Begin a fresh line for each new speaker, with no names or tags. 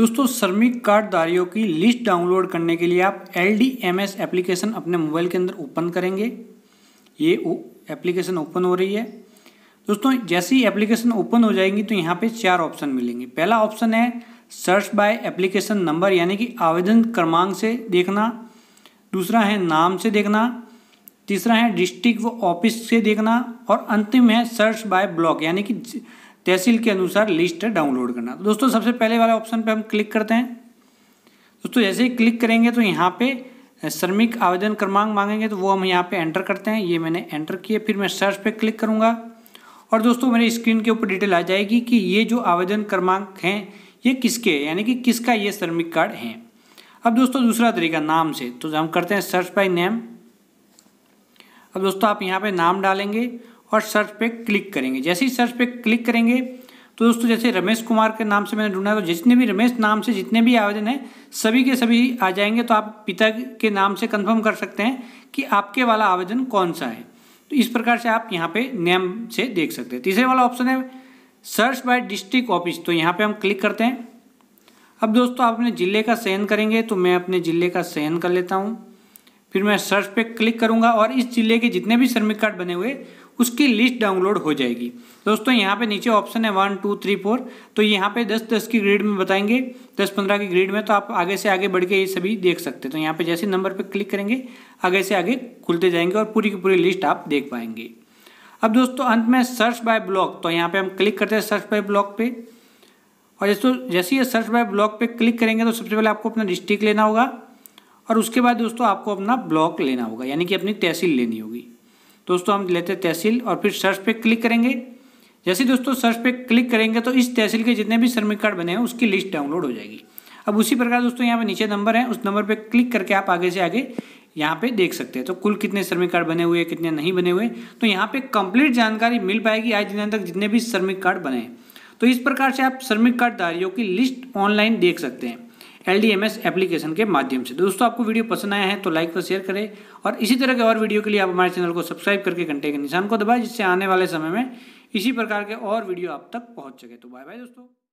दोस्तों श्रमिक कार्डधारियों की लिस्ट डाउनलोड करने के लिए आप L D M S application अपने मोबाइल के अंदर ओपन करेंगे ये एप्लीकेशन ओपन हो रही है दोस्तों जैसे ही एप्लीकेशन ओपन हो जाएंगी तो यहाँ पे चार ऑप्शन मिलेंगे पहला ऑप्शन है सर्च बाय एप्लीकेशन नंबर यानी कि आवेदन क्रमांक से देखना दूसरा है नाम से देखना तीसरा है डिस्ट्रिक्ट व ऑफिस से देखना और अंतिम है सर्च बाय ब्लॉक यानी कि तहसील के अनुसार लिस्ट डाउनलोड करना तो दोस्तों सबसे पहले वाले ऑप्शन पे हम क्लिक करते हैं दोस्तों जैसे ही क्लिक करेंगे तो यहाँ पे श्रमिक आवेदन क्रमांक मांगेंगे तो वो हम यहाँ पे एंटर करते हैं ये मैंने एंटर किया फिर मैं सर्च पे क्लिक करूँगा और दोस्तों मेरे स्क्रीन के ऊपर डिटेल आ जाएगी कि ये जो आवेदन क्रमांक हैं ये किसके है यानी कि किसका ये श्रमिक कार्ड है अब दोस्तों दूसरा तरीका नाम से तो हम करते हैं सर्च बाई नेम अब दोस्तों आप यहाँ पे नाम डालेंगे और सर्च पे क्लिक करेंगे जैसे ही सर्च पे क्लिक करेंगे तो दोस्तों जैसे रमेश कुमार के नाम से मैंने ढूंढा तो जितने भी रमेश नाम से जितने भी आवेदन हैं सभी के सभी आ जाएंगे तो आप पिता के नाम से कंफर्म कर सकते हैं कि आपके वाला आवेदन कौन सा है तो इस प्रकार से आप यहाँ पे नेम से देख सकते हैं तीसरे वाला ऑप्शन है सर्च बाय डिस्ट्रिक्ट ऑफिस तो यहाँ पर हम क्लिक करते हैं अब दोस्तों आप अपने ज़िले का चयन करेंगे तो मैं अपने ज़िले का चयन कर लेता हूँ फिर मैं सर्च पे क्लिक करूंगा और इस जिले के जितने भी श्रमिक कार्ड बने हुए उसकी लिस्ट डाउनलोड हो जाएगी दोस्तों यहाँ पे नीचे ऑप्शन है वन टू थ्री फोर तो यहाँ पे दस दस की ग्रेड में बताएंगे दस पंद्रह की ग्रेड में तो आप आगे से आगे बढ़ के ये सभी देख सकते हैं तो यहाँ पे जैसे नंबर पे क्लिक करेंगे आगे से आगे खुलते जाएंगे और पूरी की पूरी लिस्ट आप देख पाएंगे अब दोस्तों अंत में सर्च बाय ब्लॉक तो यहाँ पे हम क्लिक करते हैं सर्च बाय ब्लॉक पे और दोस्तों जैसे ये सर्च बाय ब्लॉक पे क्लिक करेंगे तो सबसे पहले आपको अपना डिस्ट्रिक्ट लेना होगा और उसके बाद दोस्तों आपको अपना ब्लॉक लेना होगा यानी कि अपनी तहसील लेनी होगी दोस्तों हम लेते हैं तहसील और फिर सर्च पे क्लिक करेंगे जैसे दोस्तों सर्च पे क्लिक करेंगे तो इस तहसील के जितने भी श्रमिक कार्ड बने हैं उसकी लिस्ट डाउनलोड हो जाएगी अब उसी प्रकार दोस्तों यहाँ पे नीचे नंबर है उस नंबर पे क्लिक करके आप आगे से आगे यहाँ पे देख सकते हैं तो कुल कितने श्रमिक कार्ड बने हुए कितने नहीं बने हुए तो यहाँ पे कंप्लीट जानकारी मिल पाएगी आज दिन तक जितने भी श्रमिक कार्ड बने हैं तो इस प्रकार से आप श्रमिक कार्डधारियों की लिस्ट ऑनलाइन देख सकते हैं एल एप्लीकेशन के माध्यम से दोस्तों आपको वीडियो पसंद आया है तो लाइक व शेयर करें और इसी तरह के और वीडियो के लिए आप हमारे चैनल को सब्सक्राइब करके घंटे के निशान को दबाएं जिससे आने वाले समय में इसी प्रकार के और वीडियो आप तक पहुँच सके तो बाय बाय दोस्तों